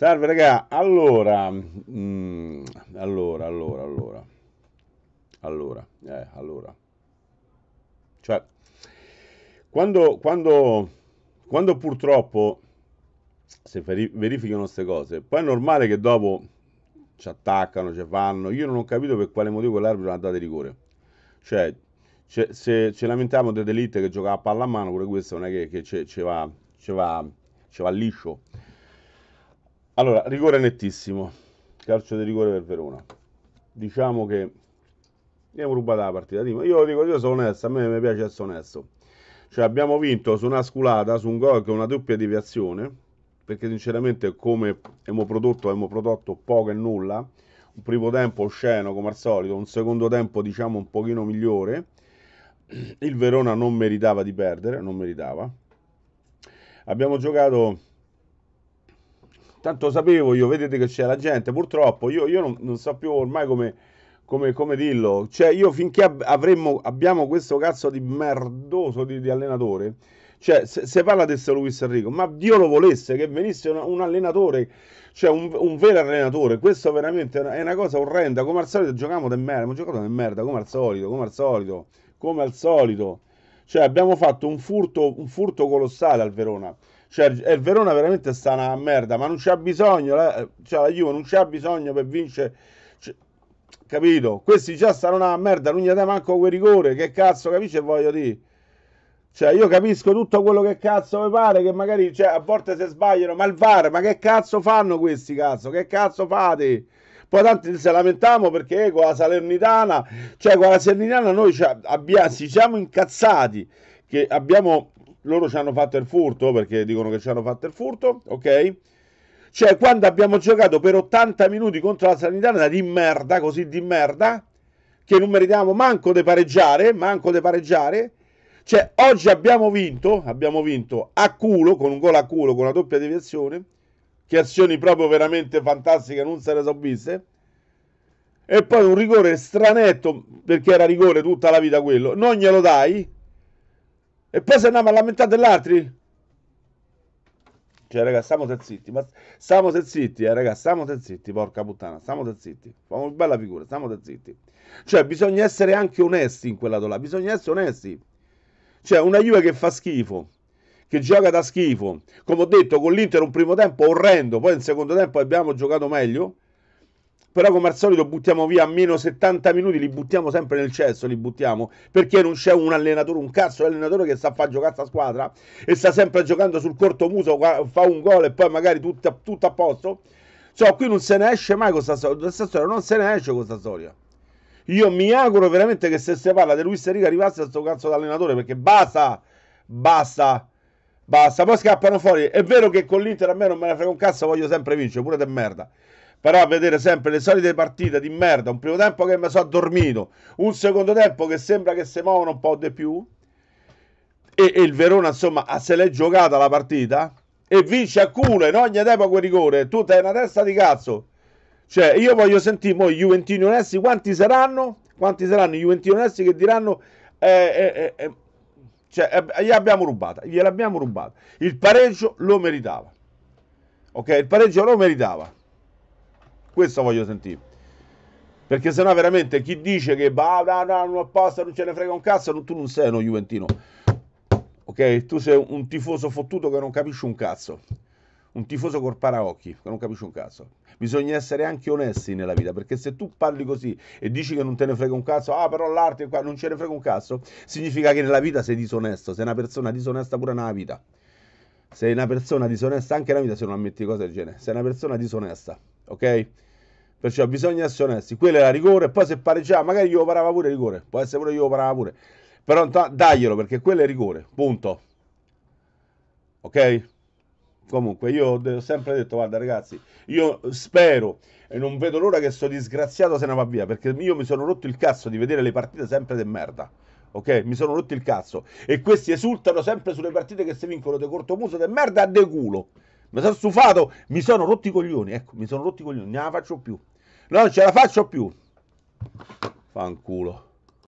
Salve raga, allora, mm, allora, allora, allora, allora, eh, allora, cioè, quando, quando, quando purtroppo si verificano queste cose, poi è normale che dopo ci attaccano, ci fanno, io non ho capito per quale motivo l'arbitro ha dato rigore, cioè, se, se ci lamentiamo dell'elite che giocava a palla a mano, pure questo non è che, che ci va, va, va liscio, allora, rigore nettissimo, calcio di rigore per Verona. Diciamo che abbiamo rubato la partita. Io dico, io sono onesto, a me mi piace essere onesto. Cioè abbiamo vinto su una sculata, su un gol che è una doppia deviazione, perché sinceramente come abbiamo prodotto, abbiamo prodotto poco e nulla. Un primo tempo osceno come al solito, un secondo tempo diciamo un pochino migliore. Il Verona non meritava di perdere, non meritava. Abbiamo giocato tanto sapevo io, vedete che c'è la gente, purtroppo io, io non, non, so più ormai come, come, come, dirlo, cioè io finché avremmo, abbiamo questo cazzo di merdoso di, di allenatore, cioè se, se parla di questo Luis Enrico, ma Dio lo volesse che venisse un, un allenatore, cioè un, un, vero allenatore, questo veramente è una cosa orrenda, come al solito giochiamo del merda, abbiamo giocato del merda, come al solito, come al solito, come al solito, cioè abbiamo fatto un furto, un furto colossale al Verona, cioè, il Verona veramente sta una merda, ma non c'ha bisogno, la, cioè la Juve non c'ha bisogno per vincere. Cioè, capito? Questi già stanno una merda, non gli dai manco quel rigore, che cazzo, capisci? Voglio dire. Cioè, io capisco tutto quello che cazzo mi pare, che magari cioè, a volte se sbagliano, ma il VAR, ma che cazzo fanno questi cazzo? Che cazzo fate? Poi tanti se lamentiamo perché eh, con la Salernitana, cioè con la Salernitana noi ci abbiamo, ci siamo incazzati che abbiamo loro ci hanno fatto il furto perché dicono che ci hanno fatto il furto, ok? Cioè, quando abbiamo giocato per 80 minuti contro la Sanitana di merda, così di merda, che non meritiamo manco di pareggiare, manco di pareggiare. Cioè, oggi abbiamo vinto, abbiamo vinto a culo, con un gol a culo, con una doppia deviazione, che azioni proprio veramente fantastiche, non se ne sono viste. E poi un rigore stranetto, perché era rigore tutta la vita quello, non glielo dai, e poi se andiamo a lamentare degli Cioè, raga, stiamo zitti, ma stiamo zitti, eh, raga, stiamo zitti, porca puttana, stiamo zitti. Facciamo una bella figura, stiamo zitti. Cioè, bisogna essere anche onesti in quella lato bisogna essere onesti. Cioè, una Juve che fa schifo, che gioca da schifo, come ho detto, con l'Inter un primo tempo orrendo, poi in secondo tempo abbiamo giocato meglio, però come al solito buttiamo via meno 70 minuti, li buttiamo sempre nel cesso, li buttiamo, perché non c'è un allenatore, un cazzo di allenatore che sa fare giocare sta squadra e sta sempre giocando sul corto muso, fa un gol e poi magari tutto, tutto a posto. So, qui non se ne esce mai questa storia, non se ne esce questa storia. Io mi auguro veramente che se si parla di Luis Enrico arrivasse a questo cazzo d'allenatore perché basta, basta, basta. Poi scappano fuori. È vero che con l'Inter a me non me ne frega un cazzo, voglio sempre vincere, pure di merda però a vedere sempre le solite partite di merda, un primo tempo che mi sono addormito, un secondo tempo che sembra che si muovono un po' di più, e, e il Verona insomma se l'è giocata la partita, e vince a culo in ogni tempo quel rigore, tu hai una testa di cazzo, cioè io voglio sentire mo i Juventini onesti quanti saranno, quanti saranno i Juventini onesti che diranno... Eh, eh, eh, eh cioè, eh, gliel'abbiamo rubata, gliel'abbiamo rubata. Il pareggio lo meritava. Ok, il pareggio lo meritava questo voglio sentire. Perché sennò veramente chi dice che bah, no, no, non apposta, non ce ne frega un cazzo, tu non sei uno Juventino. Ok? Tu sei un tifoso fottuto che non capisce un cazzo. Un tifoso col paraocchi, che non capisce un cazzo. Bisogna essere anche onesti nella vita, perché se tu parli così e dici che non te ne frega un cazzo, ah però l'arte qua non ce ne frega un cazzo, significa che nella vita sei disonesto, sei una persona disonesta pure nella vita. Sei una persona disonesta anche nella vita se non ammetti cose del genere. Sei una persona disonesta, ok? Perciò bisogna essere onesti. Quello era rigore, poi se pareggiava, magari io lo parava pure rigore, può essere pure io lo parava pure. Però t- daglielo perché quello è rigore, punto. Ok? Comunque, io ho sempre detto, guarda ragazzi, io spero e non vedo l'ora che sto disgraziato se ne va via, perché io mi sono rotto il cazzo di vedere le partite sempre de merda. Ok? Mi sono rotto il cazzo. E questi esultano sempre sulle partite che si vincono de corto muso de merda, a de culo. Mi sono stufato, mi sono rotti i coglioni, ecco, mi sono rotti i coglioni, non la faccio più non ce la faccio più. Fanculo.